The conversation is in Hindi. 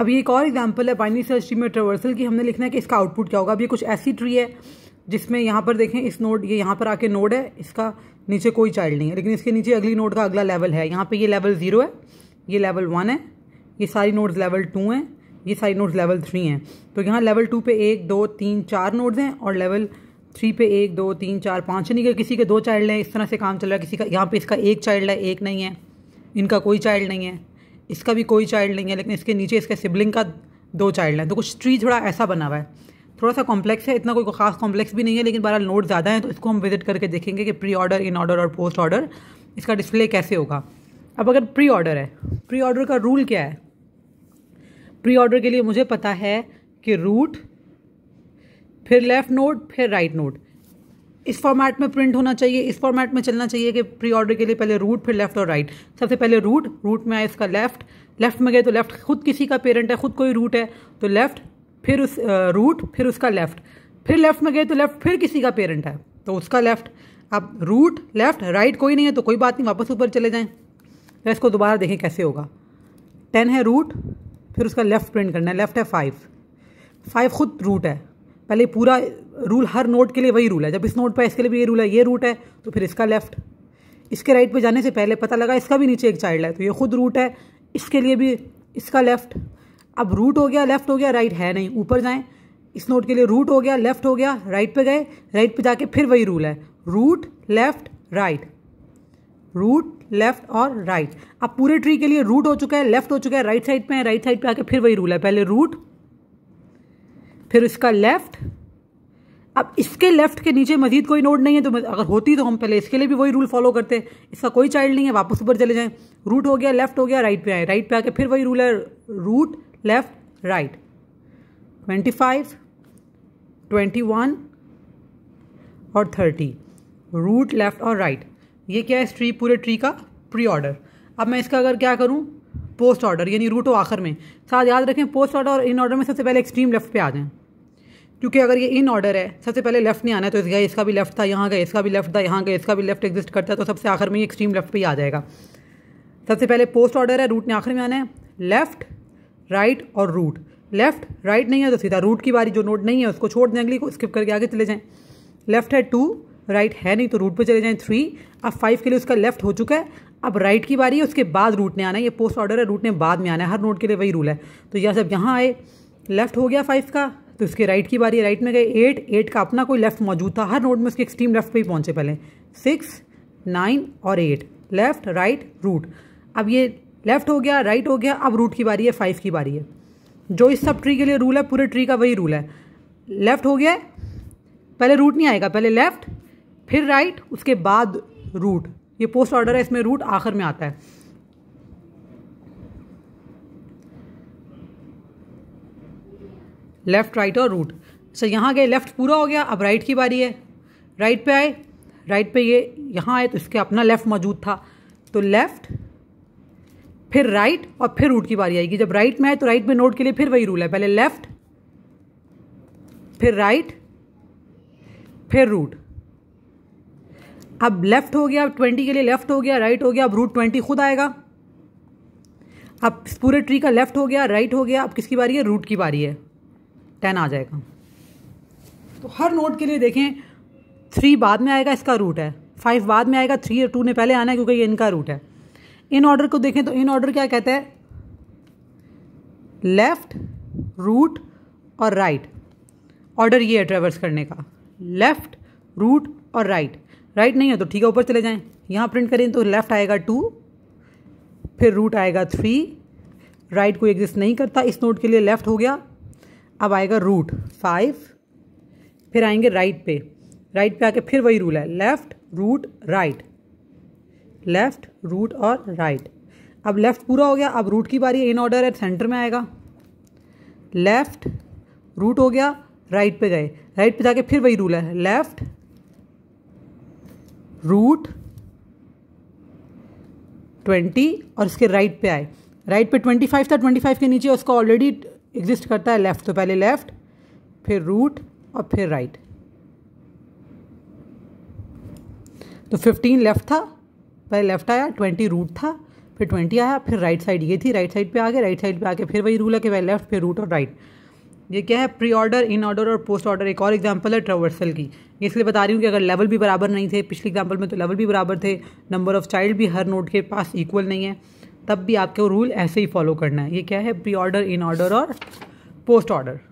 अब ये एक और एग्जाम्पल है बाइनरी सर्च ट्री में ट्रेवर्सल की हमने लिखना है कि इसका आउटपुट क्या होगा अब ये कुछ ऐसी ट्री है जिसमें यहाँ पर देखें इस नोड ये यहाँ पर आके नोड है इसका नीचे कोई चाइल्ड नहीं है लेकिन इसके नीचे अगली नोड का अगला लेवल है यहाँ पे ये लेवल ज़ीरो है ये लेवल वन है ये सारी नोड्स लेवल टू हैं ये सारी नोड्स लेवल थ्री हैं तो यहाँ लेवल टू पे एक दो तीन चार नोड्स हैं और लेवल थ्री पे एक दो तीन चार पाँच नहीं किसी के दो चाइल्ड हैं इस तरह से काम चल रहा है किसी का यहाँ पे इसका एक चाइल्ड है एक नहीं है इनका कोई चाइल्ड नहीं है इसका भी कोई चाइल्ड नहीं है लेकिन इसके नीचे इसके सिबलिंग का दो चाइल्ड है तो कुछ ट्री थोड़ा ऐसा बना हुआ है थोड़ा सा कॉम्प्लेक्स है इतना कोई खास कॉम्प्लेक्स भी नहीं है लेकिन बारह नोट ज़्यादा है तो इसको हम विजिट करके देखेंगे कि प्री ऑर्डर इन ऑर्डर और पोस्ट ऑर्डर इसका डिस्प्ले कैसे होगा अब अगर प्री ऑर्डर है प्री ऑर्डर का रूल क्या है प्री ऑर्डर के लिए मुझे पता है कि रूट फिर लेफ़्ट नोट फिर राइट right इस फॉर्मेट में प्रिंट होना चाहिए इस फॉर्मेट में चलना चाहिए कि प्री ऑर्डर के लिए पहले रूट फिर लेफ्ट और राइट सबसे पहले रूट रूट में आया इसका लेफ्ट लेफ्ट में गए तो लेफ्ट खुद किसी का पेरेंट है खुद कोई रूट है तो लेफ्ट फिर उस रूट फिर उसका लेफ्ट फिर लेफ्ट में गए तो लेफ्ट फिर किसी का पेरेंट है तो उसका लेफ्ट अब रूट लेफ्ट राइट कोई नहीं है तो कोई बात नहीं वापस ऊपर चले जाएँ तो इसको दोबारा देखें कैसे होगा टेन है रूट फिर उसका लेफ्ट प्रिंट करना है लेफ्ट है फाइव फाइव खुद रूट है पहले पूरा रूल हर नोट के लिए वही रूल है जब इस नोट पर इसके लिए भी ये रूल है ये रूट है तो फिर इसका लेफ्ट इसके राइट पर जाने से पहले पता लगा इसका भी नीचे एक चाइल्ड है तो ये खुद रूट है इसके लिए भी इसका लेफ्ट अब रूट हो गया लेफ्ट हो गया राइट है नहीं ऊपर जाएं इस नोट के लिए रूट हो गया लेफ्ट हो गया राइट पे गए राइट पे जाके फिर वही रूल है root left right root left और राइट अब पूरे ट्री के लिए रूट हो चुका है लेफ्ट हो चुका है राइट साइड पे है राइट साइड पे आके फिर वही रूल है पहले रूट फिर इसका लेफ्ट अब इसके लेफ्ट के नीचे मजीद कोई नोड नहीं है तो अगर होती तो हम पहले इसके लिए भी वही रूल फॉलो करते इसका कोई चाइल्ड नहीं है वापस ऊपर चले जाएं रूट हो गया लेफ्ट हो गया राइट पे आए राइट पे आके फिर वही रूल है root left right twenty five twenty one और थर्टी रूट लेफ्ट और राइट ये क्या है इस ट्री पूरे ट्री का प्री ऑर्डर अब मैं इसका अगर क्या करूँ पोस्ट ऑर्डर यानी रूट आखिर में साथ याद रखें पोस्ट ऑर्डर और इन ऑर्डर में सबसे पहले एक्सट्रीम लेफ्ट पे आ जाएं क्योंकि अगर ये इन ऑर्डर है सबसे पहले लेफ्ट नहीं आना है तो इस गए इसका भी लेफ्ट था यहाँ गए इसका भी लेफ्ट था यहाँ गए इसका भी लेफ्ट एग्जिस्ट करता है तो सबसे आखिर में ये एक्सट्रीम लेफ्ट पर ही आ जाएगा सबसे पहले पोस्ट ऑर्डर है रूट ने आखिर में आना है लेफ्ट राइट और रूट लेफ्ट राइट नहीं है तो सीधा रूट की बारी जो नोट नहीं है उसको छोड़ दें अगली को स्किप करके आगे चले जाएँ लेफ्ट है टू राइट है नहीं तो रूट पे चले जाएं थ्री अब फाइव के लिए उसका लेफ्ट हो चुका है अब राइट की बारी है उसके बाद रूट ने आना है ये पोस्ट ऑर्डर है रूट ने बाद में आना है हर नोट के लिए वही रूल है तो यह जब यहाँ आए लेफ्ट हो गया फाइव का तो उसके राइट की बारी है राइट में गए एट एट का अपना कोई लेफ्ट मौजूद था हर नोट में उसके एक्सट्रीम लेफ्ट पे ही पहुंचे पहले सिक्स नाइन और एट लेफ्ट राइट रूट अब ये लेफ्ट हो गया राइट हो गया अब रूट की बारी है फाइव की बारी है जो इस सब ट्री के लिए रूल है पूरे ट्री का वही रूल है लेफ्ट हो गया पहले रूट नहीं आएगा पहले लेफ्ट फिर राइट उसके बाद रूट ये पोस्ट ऑर्डर है इसमें रूट आखिर में आता है लेफ़्ट राइट और रूट सो यहाँ गए लेफ़्ट पूरा हो गया अब राइट की बारी है राइट पे आए राइट पे ये यहाँ आए तो इसके अपना लेफ़्ट मौजूद था तो लेफ़्ट फिर राइट और फिर रूट की बारी आएगी जब राइट में आए तो राइट में नोट के लिए फिर वही रूल है पहले लेफ़्ट फिर राइट फिर रूट अब लेफ्ट हो गया अब ट्वेंटी के लिए लेफ्ट हो गया राइट हो गया अब रूट ट्वेंटी खुद आएगा अब पूरे ट्री का लेफ्ट हो गया राइट हो गया अब किसकी बारी है रूट की बारी है टेन आ जाएगा तो हर नोट के लिए देखें थ्री बाद में आएगा इसका रूट है फाइव बाद में आएगा थ्री और टू ने पहले आना है क्योंकि ये इनका रूट है इन ऑर्डर को देखें तो इन ऑर्डर क्या कहता है लेफ्ट रूट और राइट ऑर्डर ये है ट्रेवर्स करने का लेफ्ट रूट और राइट राइट नहीं है तो ठीक है ऊपर चले जाएं यहाँ प्रिंट करें तो लेफ़्ट आएगा टू फिर रूट आएगा थ्री राइट कोई एग्जिस्ट नहीं करता इस नोट के लिए लेफ़्ट हो गया अब आएगा रूट फाइव फिर आएंगे राइट पे राइट पे आके फिर वही रूल है left root right left root और राइट अब लेफ़्ट पूरा हो गया अब रूट की बारी इन ऑर्डर है सेंटर में आएगा लेफ़्ट रूट हो गया राइट पे गए राइट पे जाके फिर वही रूल है लेफ़्ट रूट ट्वेंटी और इसके राइट पे आए राइट पे ट्वेंटी फाइव था ट्वेंटी फाइव के नीचे उसको ऑलरेडी एग्जिस्ट करता है लेफ्ट तो पहले लेफ्ट फिर रूट और फिर राइट तो फिफ्टीन लेफ्ट था पहले लेफ्ट आया ट्वेंटी रूट था फिर ट्वेंटी आया फिर राइट साइड ये थी राइट साइड पे आ गए राइट साइड पे आके फिर वही रूल है कि वह लेफ्ट फिर रूट और राइट ये क्या है प्री ऑर्डर इन ऑर्डर और पोस्ट ऑर्डर एक और एग्जांपल है ट्रवर्सल की ये इसलिए बता रही हूँ कि अगर लेवल भी बराबर नहीं थे पिछले एग्जांपल में तो लेवल भी बराबर थे नंबर ऑफ चाइल्ड भी हर नोट के पास इक्वल नहीं है तब भी आपको रूल ऐसे ही फॉलो करना है ये क्या है प्री ऑर्डर इन ऑर्डर और पोस्ट ऑर्डर